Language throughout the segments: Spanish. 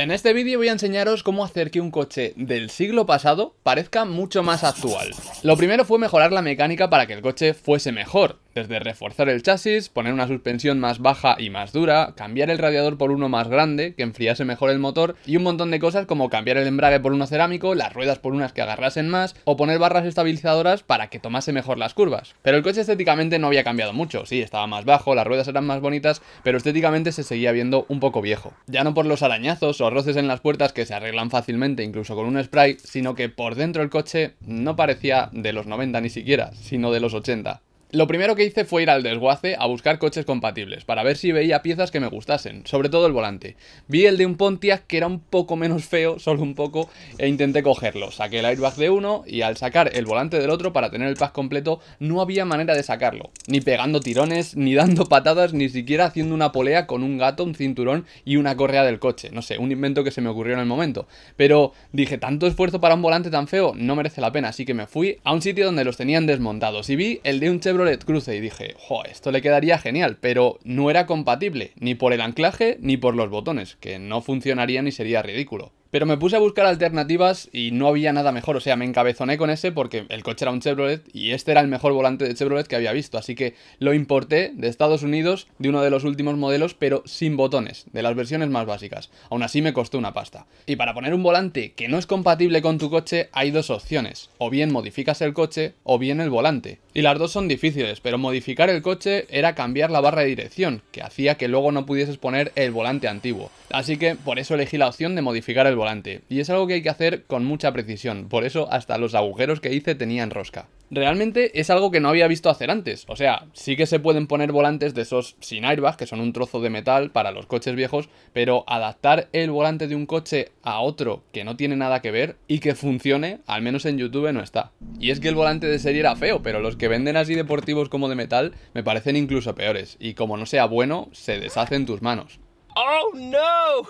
En este vídeo voy a enseñaros cómo hacer que un coche del siglo pasado parezca mucho más actual. Lo primero fue mejorar la mecánica para que el coche fuese mejor, de reforzar el chasis, poner una suspensión más baja y más dura, cambiar el radiador por uno más grande, que enfriase mejor el motor, y un montón de cosas como cambiar el embrague por uno cerámico, las ruedas por unas que agarrasen más, o poner barras estabilizadoras para que tomase mejor las curvas. Pero el coche estéticamente no había cambiado mucho, sí, estaba más bajo, las ruedas eran más bonitas, pero estéticamente se seguía viendo un poco viejo. Ya no por los arañazos o roces en las puertas que se arreglan fácilmente incluso con un spray, sino que por dentro el coche no parecía de los 90 ni siquiera, sino de los 80. Lo primero que hice fue ir al desguace a buscar coches compatibles, para ver si veía piezas que me gustasen, sobre todo el volante. Vi el de un Pontiac que era un poco menos feo, solo un poco, e intenté cogerlo. Saqué el airbag de uno y al sacar el volante del otro para tener el pack completo, no había manera de sacarlo. Ni pegando tirones, ni dando patadas, ni siquiera haciendo una polea con un gato, un cinturón y una correa del coche. No sé, un invento que se me ocurrió en el momento. Pero dije, tanto esfuerzo para un volante tan feo no merece la pena, así que me fui a un sitio donde los tenían desmontados y vi el de un Chevrolet Cruce Cruze y dije, jo, esto le quedaría genial, pero no era compatible, ni por el anclaje ni por los botones, que no funcionaría ni sería ridículo. Pero me puse a buscar alternativas y no había nada mejor. O sea, me encabezoné con ese porque el coche era un Chevrolet y este era el mejor volante de Chevrolet que había visto. Así que lo importé de Estados Unidos, de uno de los últimos modelos, pero sin botones, de las versiones más básicas. Aún así me costó una pasta. Y para poner un volante que no es compatible con tu coche hay dos opciones. O bien modificas el coche o bien el volante. Y las dos son difíciles, pero modificar el coche era cambiar la barra de dirección, que hacía que luego no pudieses poner el volante antiguo. Así que por eso elegí la opción de modificar el volante, y es algo que hay que hacer con mucha precisión, por eso hasta los agujeros que hice tenían rosca. Realmente es algo que no había visto hacer antes, o sea, sí que se pueden poner volantes de esos sin airbag, que son un trozo de metal para los coches viejos, pero adaptar el volante de un coche a otro que no tiene nada que ver y que funcione, al menos en YouTube no está. Y es que el volante de serie era feo, pero los que venden así deportivos como de metal me parecen incluso peores, y como no sea bueno, se deshacen tus manos. ¡Oh, no!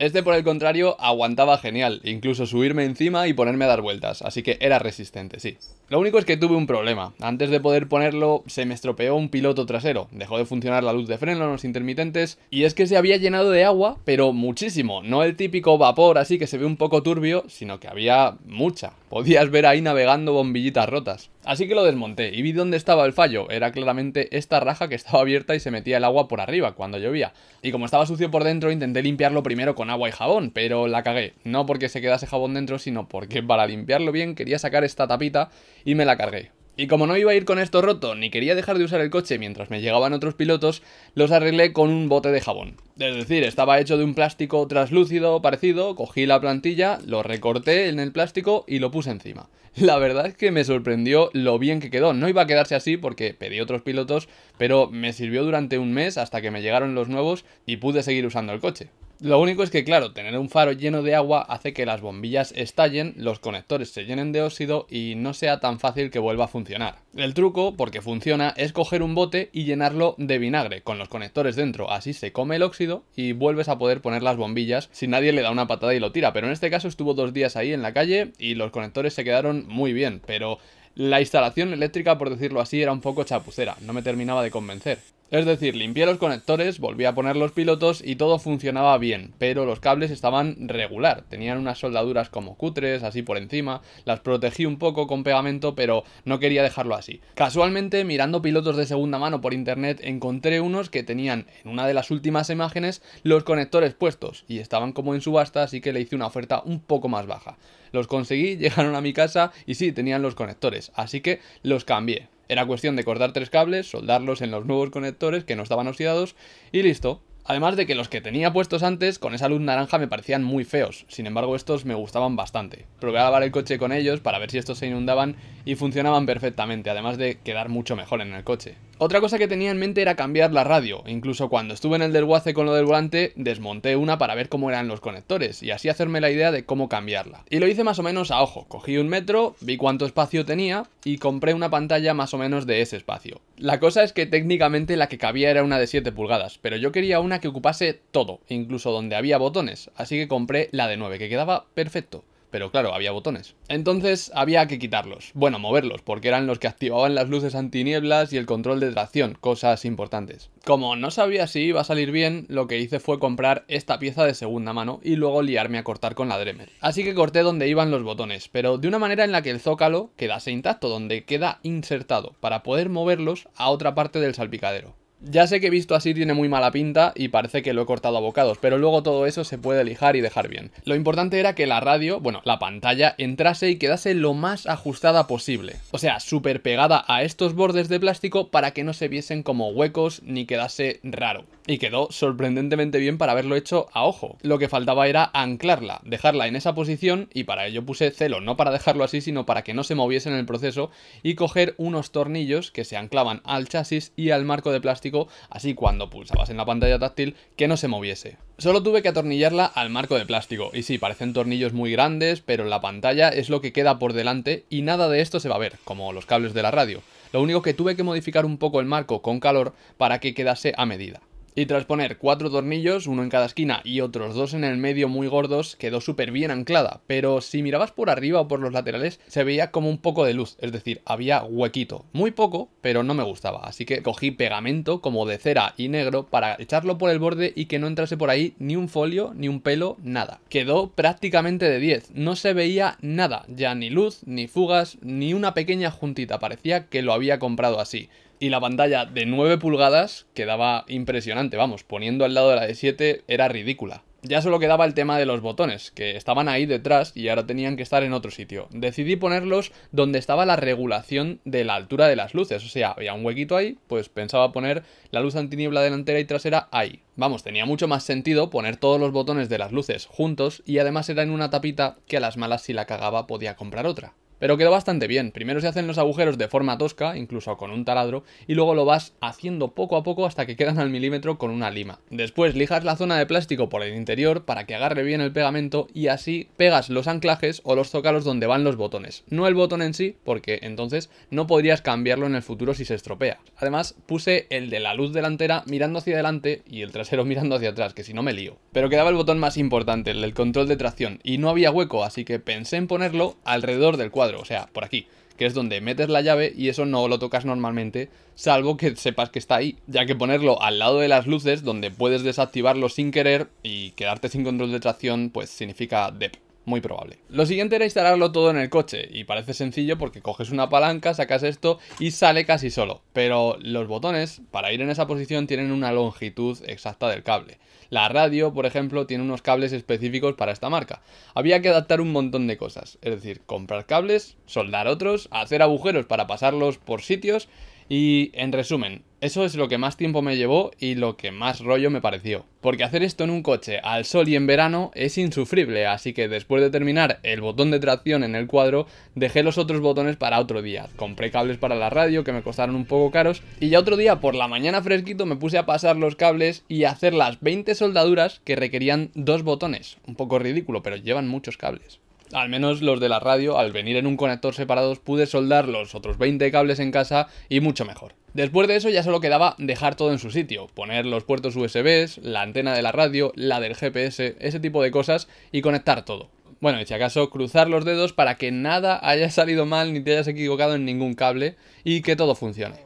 Este, por el contrario, aguantaba genial, incluso subirme encima y ponerme a dar vueltas, así que era resistente, sí. Lo único es que tuve un problema. Antes de poder ponerlo, se me estropeó un piloto trasero. Dejó de funcionar la luz de freno, los intermitentes, y es que se había llenado de agua, pero muchísimo. No el típico vapor así que se ve un poco turbio, sino que había mucha. Podías ver ahí navegando bombillitas rotas. Así que lo desmonté y vi dónde estaba el fallo. Era claramente esta raja que estaba abierta y se metía el agua por arriba cuando llovía. Y como estaba sucio por dentro, intenté limpiarlo primero con agua y jabón, pero la cagué. No porque se quedase jabón dentro, sino porque para limpiarlo bien quería sacar esta tapita y me la cargué. Y como no iba a ir con esto roto, ni quería dejar de usar el coche mientras me llegaban otros pilotos, los arreglé con un bote de jabón. Es decir, estaba hecho de un plástico traslúcido parecido, cogí la plantilla, lo recorté en el plástico y lo puse encima. La verdad es que me sorprendió lo bien que quedó. No iba a quedarse así porque pedí otros pilotos, pero me sirvió durante un mes hasta que me llegaron los nuevos y pude seguir usando el coche. Lo único es que, claro, tener un faro lleno de agua hace que las bombillas estallen, los conectores se llenen de óxido y no sea tan fácil que vuelva a funcionar. El truco, porque funciona, es coger un bote y llenarlo de vinagre, con los conectores dentro, así se come el óxido y vuelves a poder poner las bombillas si nadie le da una patada y lo tira. Pero en este caso estuvo dos días ahí en la calle y los conectores se quedaron muy bien, pero la instalación eléctrica, por decirlo así, era un poco chapucera, no me terminaba de convencer. Es decir, limpié los conectores, volví a poner los pilotos y todo funcionaba bien, pero los cables estaban regular, tenían unas soldaduras como cutres, así por encima, las protegí un poco con pegamento, pero no quería dejarlo así. Casualmente, mirando pilotos de segunda mano por internet, encontré unos que tenían en una de las últimas imágenes los conectores puestos y estaban como en subasta, así que le hice una oferta un poco más baja. Los conseguí, llegaron a mi casa y sí, tenían los conectores, así que los cambié. Era cuestión de cortar tres cables, soldarlos en los nuevos conectores que no estaban oxidados y listo. Además de que los que tenía puestos antes con esa luz naranja me parecían muy feos, sin embargo estos me gustaban bastante. Probé a lavar el coche con ellos para ver si estos se inundaban y funcionaban perfectamente, además de quedar mucho mejor en el coche. Otra cosa que tenía en mente era cambiar la radio, incluso cuando estuve en el desguace con lo del volante desmonté una para ver cómo eran los conectores y así hacerme la idea de cómo cambiarla. Y lo hice más o menos a ojo, cogí un metro, vi cuánto espacio tenía y compré una pantalla más o menos de ese espacio. La cosa es que técnicamente la que cabía era una de 7 pulgadas, pero yo quería una que ocupase todo, incluso donde había botones, así que compré la de 9, que quedaba perfecto. Pero claro, había botones. Entonces había que quitarlos. Bueno, moverlos, porque eran los que activaban las luces antinieblas y el control de tracción, cosas importantes. Como no sabía si iba a salir bien, lo que hice fue comprar esta pieza de segunda mano y luego liarme a cortar con la Dremer. Así que corté donde iban los botones, pero de una manera en la que el zócalo quedase intacto, donde queda insertado, para poder moverlos a otra parte del salpicadero. Ya sé que visto así tiene muy mala pinta y parece que lo he cortado a bocados, pero luego todo eso se puede lijar y dejar bien. Lo importante era que la radio, bueno, la pantalla, entrase y quedase lo más ajustada posible. O sea, súper pegada a estos bordes de plástico para que no se viesen como huecos ni quedase raro y quedó sorprendentemente bien para haberlo hecho a ojo. Lo que faltaba era anclarla, dejarla en esa posición y para ello puse celo, no para dejarlo así sino para que no se moviese en el proceso y coger unos tornillos que se anclaban al chasis y al marco de plástico así cuando pulsabas en la pantalla táctil que no se moviese. Solo tuve que atornillarla al marco de plástico y sí, parecen tornillos muy grandes pero la pantalla es lo que queda por delante y nada de esto se va a ver, como los cables de la radio. Lo único que tuve que modificar un poco el marco con calor para que quedase a medida. Y tras poner cuatro tornillos, uno en cada esquina y otros dos en el medio muy gordos, quedó súper bien anclada, pero si mirabas por arriba o por los laterales se veía como un poco de luz, es decir, había huequito. Muy poco, pero no me gustaba, así que cogí pegamento como de cera y negro para echarlo por el borde y que no entrase por ahí ni un folio, ni un pelo, nada. Quedó prácticamente de 10, no se veía nada, ya ni luz, ni fugas, ni una pequeña juntita, parecía que lo había comprado así y la pantalla de 9 pulgadas quedaba impresionante, vamos, poniendo al lado de la de 7 era ridícula. Ya solo quedaba el tema de los botones, que estaban ahí detrás y ahora tenían que estar en otro sitio. Decidí ponerlos donde estaba la regulación de la altura de las luces, o sea, había un huequito ahí, pues pensaba poner la luz antiniebla delantera y trasera ahí. Vamos, tenía mucho más sentido poner todos los botones de las luces juntos y además era en una tapita que a las malas si la cagaba podía comprar otra. Pero quedó bastante bien. Primero se hacen los agujeros de forma tosca, incluso con un taladro, y luego lo vas haciendo poco a poco hasta que quedan al milímetro con una lima. Después lijas la zona de plástico por el interior para que agarre bien el pegamento y así pegas los anclajes o los zócalos donde van los botones. No el botón en sí, porque entonces no podrías cambiarlo en el futuro si se estropea. Además, puse el de la luz delantera mirando hacia adelante y el trasero mirando hacia atrás, que si no me lío. Pero quedaba el botón más importante, el del control de tracción, y no había hueco, así que pensé en ponerlo alrededor del cuadro o sea, por aquí, que es donde metes la llave y eso no lo tocas normalmente, salvo que sepas que está ahí, ya que ponerlo al lado de las luces, donde puedes desactivarlo sin querer y quedarte sin control de tracción, pues significa dep. Muy probable. Lo siguiente era instalarlo todo en el coche, y parece sencillo porque coges una palanca, sacas esto y sale casi solo, pero los botones para ir en esa posición tienen una longitud exacta del cable. La radio, por ejemplo, tiene unos cables específicos para esta marca. Había que adaptar un montón de cosas, es decir, comprar cables, soldar otros, hacer agujeros para pasarlos por sitios y en resumen, eso es lo que más tiempo me llevó y lo que más rollo me pareció. Porque hacer esto en un coche al sol y en verano es insufrible, así que después de terminar el botón de tracción en el cuadro, dejé los otros botones para otro día. Compré cables para la radio que me costaron un poco caros y ya otro día por la mañana fresquito me puse a pasar los cables y a hacer las 20 soldaduras que requerían dos botones. Un poco ridículo, pero llevan muchos cables al menos los de la radio, al venir en un conector separados, pude soldar los otros 20 cables en casa y mucho mejor. Después de eso ya solo quedaba dejar todo en su sitio, poner los puertos USB, la antena de la radio, la del GPS, ese tipo de cosas y conectar todo. Bueno, y si acaso cruzar los dedos para que nada haya salido mal ni te hayas equivocado en ningún cable y que todo funcione.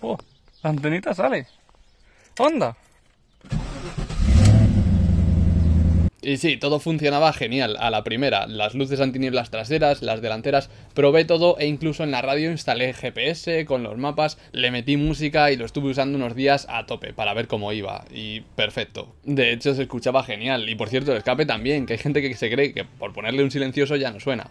Oh, la antenita sale. ¡Onda! Y sí, todo funcionaba genial a la primera. Las luces antinieblas traseras, las delanteras, probé todo e incluso en la radio instalé GPS con los mapas, le metí música y lo estuve usando unos días a tope para ver cómo iba. Y perfecto. De hecho, se escuchaba genial. Y por cierto, el escape también, que hay gente que se cree que por ponerle un silencioso ya no suena.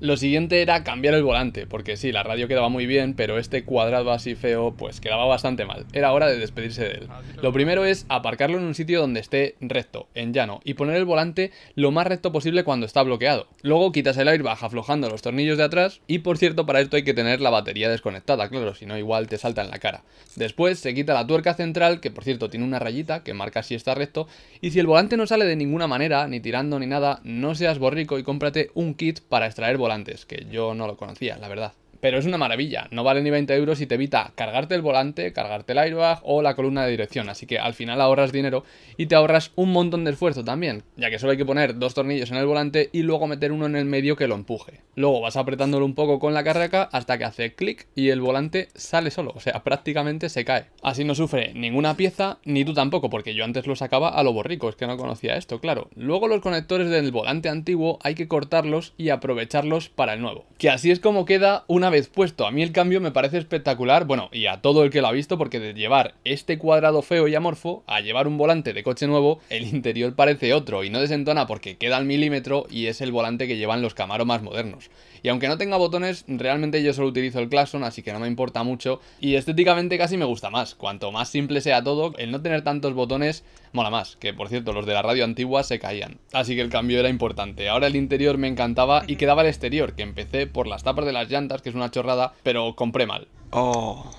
Lo siguiente era cambiar el volante, porque sí, la radio quedaba muy bien, pero este cuadrado así feo, pues quedaba bastante mal. Era hora de despedirse de él. Ah, lo primero es aparcarlo en un sitio donde esté recto, en llano, y poner el volante lo más recto posible cuando está bloqueado. Luego quitas el airbag aflojando los tornillos de atrás, y por cierto, para esto hay que tener la batería desconectada, claro, si no igual te salta en la cara. Después se quita la tuerca central, que por cierto tiene una rayita que marca si está recto, y si el volante no sale de ninguna manera, ni tirando ni nada, no seas borrico y cómprate un kit para extraer volante antes, que yo no lo conocía, la verdad. Pero es una maravilla, no vale ni 20 euros y te evita cargarte el volante, cargarte el airbag o la columna de dirección. Así que al final ahorras dinero y te ahorras un montón de esfuerzo también, ya que solo hay que poner dos tornillos en el volante y luego meter uno en el medio que lo empuje. Luego vas apretándolo un poco con la carraca hasta que hace clic y el volante sale solo, o sea, prácticamente se cae. Así no sufre ninguna pieza, ni tú tampoco, porque yo antes lo sacaba a lo borrico, es que no conocía esto, claro. Luego los conectores del volante antiguo hay que cortarlos y aprovecharlos para el nuevo. Que así es como queda una vez puesto, a mí el cambio me parece espectacular, bueno, y a todo el que lo ha visto, porque de llevar este cuadrado feo y amorfo a llevar un volante de coche nuevo, el interior parece otro y no desentona porque queda al milímetro y es el volante que llevan los Camaros más modernos. Y aunque no tenga botones, realmente yo solo utilizo el Claxon, así que no me importa mucho, y estéticamente casi me gusta más. Cuanto más simple sea todo, el no tener tantos botones mola más, que por cierto, los de la radio antigua se caían. Así que el cambio era importante. Ahora el interior me encantaba y quedaba el exterior, que empecé por las tapas de las llantas, que es una chorrada, pero compré mal. Oh,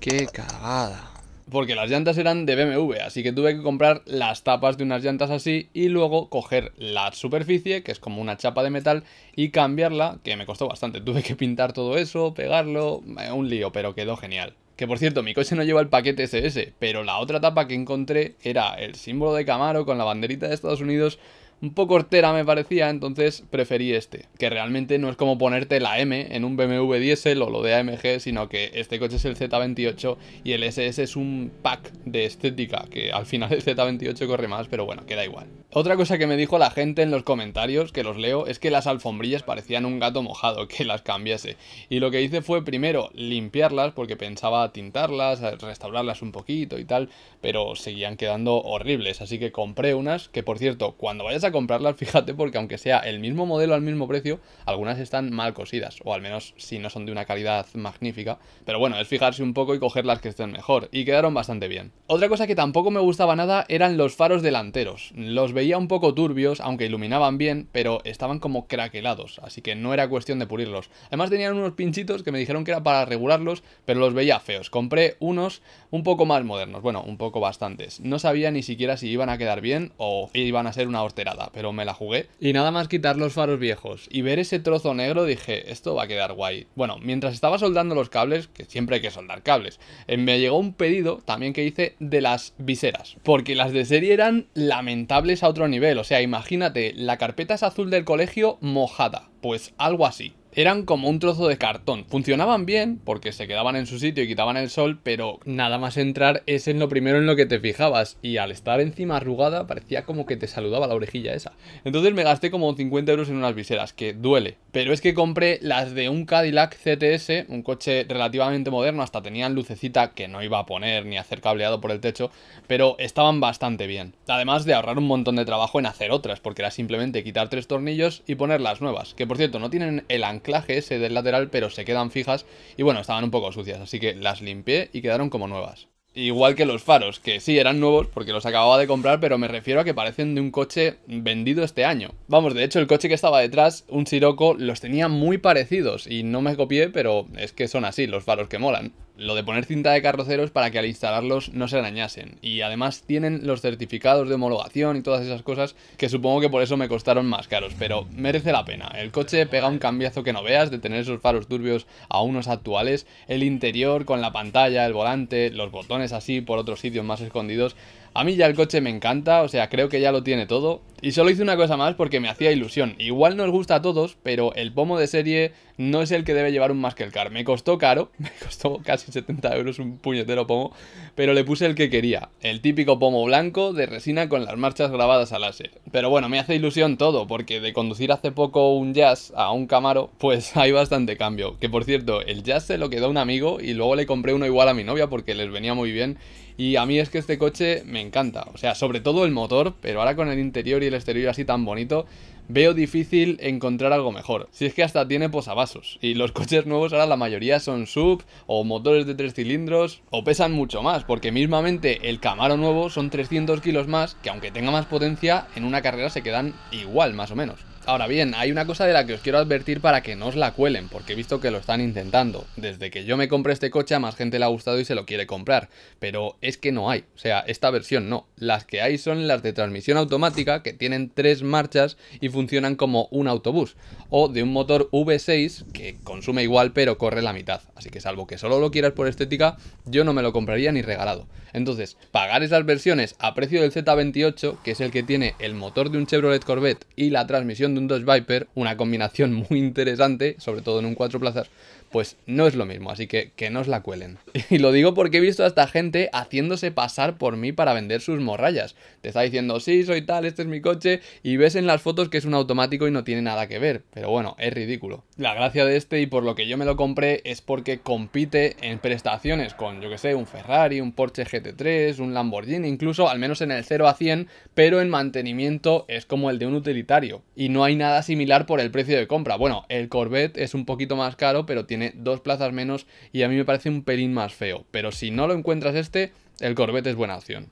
qué cagada. Porque las llantas eran de BMW, así que tuve que comprar las tapas de unas llantas así y luego coger la superficie, que es como una chapa de metal, y cambiarla, que me costó bastante. Tuve que pintar todo eso, pegarlo, eh, un lío, pero quedó genial. Que por cierto, mi coche no lleva el paquete SS, pero la otra tapa que encontré era el símbolo de Camaro con la banderita de Estados Unidos un poco hortera me parecía, entonces preferí este, que realmente no es como ponerte la M en un BMW diésel o lo de AMG, sino que este coche es el Z28 y el SS es un pack de estética, que al final el Z28 corre más, pero bueno, queda igual. Otra cosa que me dijo la gente en los comentarios, que los leo, es que las alfombrillas parecían un gato mojado, que las cambiase. Y lo que hice fue primero limpiarlas, porque pensaba tintarlas, eh, restaurarlas un poquito y tal, pero seguían quedando horribles, así que compré unas, que por cierto, cuando vayas a comprarlas, fíjate, porque aunque sea el mismo modelo al mismo precio, algunas están mal cosidas, o al menos si no son de una calidad magnífica, pero bueno, es fijarse un poco y coger las que estén mejor, y quedaron bastante bien. Otra cosa que tampoco me gustaba nada eran los faros delanteros, los veía un poco turbios, aunque iluminaban bien, pero estaban como craquelados, así que no era cuestión de pulirlos. Además tenían unos pinchitos que me dijeron que era para regularlos, pero los veía feos. Compré unos un poco más modernos, bueno, un poco bastantes. No sabía ni siquiera si iban a quedar bien o iban a ser una horterada, pero me la jugué. Y nada más quitar los faros viejos y ver ese trozo negro dije, esto va a quedar guay. Bueno, mientras estaba soldando los cables, que siempre hay que soldar cables, eh, me llegó un pedido también que hice de las viseras, porque las de serie eran lamentables otro nivel, o sea, imagínate, la carpeta es azul del colegio mojada, pues algo así eran como un trozo de cartón. Funcionaban bien porque se quedaban en su sitio y quitaban el sol, pero nada más entrar es en lo primero en lo que te fijabas. Y al estar encima arrugada parecía como que te saludaba la orejilla esa. Entonces me gasté como 50 euros en unas viseras, que duele. Pero es que compré las de un Cadillac CTS, un coche relativamente moderno, hasta tenían lucecita que no iba a poner ni hacer cableado por el techo, pero estaban bastante bien. Además de ahorrar un montón de trabajo en hacer otras, porque era simplemente quitar tres tornillos y poner las nuevas, que por cierto no tienen el ancla ese del lateral, pero se quedan fijas y bueno, estaban un poco sucias, así que las limpié y quedaron como nuevas. Igual que los faros, que sí eran nuevos porque los acababa de comprar, pero me refiero a que parecen de un coche vendido este año. Vamos, de hecho, el coche que estaba detrás, un Siroco, los tenía muy parecidos y no me copié, pero es que son así los faros que molan. Lo de poner cinta de carroceros para que al instalarlos no se arañasen. Y además tienen los certificados de homologación y todas esas cosas que supongo que por eso me costaron más caros, pero merece la pena. El coche pega un cambiazo que no veas de tener esos faros turbios a unos actuales, el interior con la pantalla, el volante, los botones así por otros sitios más escondidos. A mí ya el coche me encanta, o sea, creo que ya lo tiene todo. Y solo hice una cosa más porque me hacía ilusión. Igual nos gusta a todos, pero el pomo de serie no es el que debe llevar un el Car. Me costó caro, me costó casi 70 euros un puñetero pomo, pero le puse el que quería. El típico pomo blanco de resina con las marchas grabadas a láser. Pero bueno, me hace ilusión todo, porque de conducir hace poco un Jazz a un Camaro, pues hay bastante cambio. Que por cierto, el Jazz se lo quedó un amigo y luego le compré uno igual a mi novia porque les venía muy bien y a mí es que este coche me encanta. O sea, sobre todo el motor, pero ahora con el interior y el exterior así tan bonito, veo difícil encontrar algo mejor. Si es que hasta tiene posavasos. Y los coches nuevos ahora la mayoría son sub o motores de tres cilindros o pesan mucho más, porque mismamente el Camaro nuevo son 300 kilos más que aunque tenga más potencia, en una carrera se quedan igual más o menos. Ahora bien, hay una cosa de la que os quiero advertir para que no os la cuelen, porque he visto que lo están intentando. Desde que yo me compré este coche más gente le ha gustado y se lo quiere comprar, pero es que no hay, o sea, esta versión no. Las que hay son las de transmisión automática que tienen tres marchas y funcionan como un autobús, o de un motor V6 que consume igual pero corre la mitad. Así que salvo que solo lo quieras por estética, yo no me lo compraría ni regalado. Entonces, pagar esas versiones a precio del Z28, que es el que tiene el motor de un Chevrolet Corvette y la transmisión de un Dodge Viper, una combinación muy interesante, sobre todo en un cuatro plazas, pues no es lo mismo, así que que nos la cuelen. Y lo digo porque he visto a esta gente haciéndose pasar por mí para vender sus morrayas. Te está diciendo, sí, soy tal, este es mi coche, y ves en las fotos que es un automático y no tiene nada que ver. Pero bueno, es ridículo. La gracia de este y por lo que yo me lo compré es porque compite en prestaciones con, yo que sé, un Ferrari, un Porsche GT3, un Lamborghini, incluso, al menos en el 0 a 100, pero en mantenimiento es como el de un utilitario. Y no hay hay nada similar por el precio de compra. Bueno, el Corvette es un poquito más caro, pero tiene dos plazas menos y a mí me parece un pelín más feo. Pero si no lo encuentras este, el Corvette es buena opción.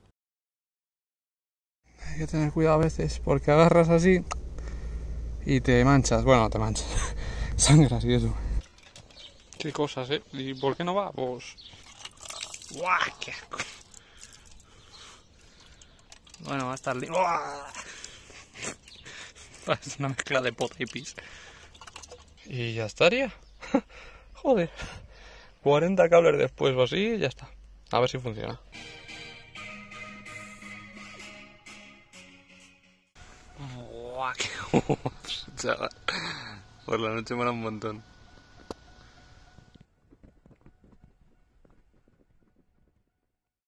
Hay que tener cuidado a veces porque agarras así y te manchas. Bueno, te manchas. Sangras y eso. Qué cosas, ¿eh? ¿Y por qué no va? Pues... ¡Qué Bueno, va a estar lindo. Es una mezcla de pota y pis. Y ya estaría. Joder. 40 cables después o así, ya está. A ver si funciona. Buah, Por la noche mola un montón.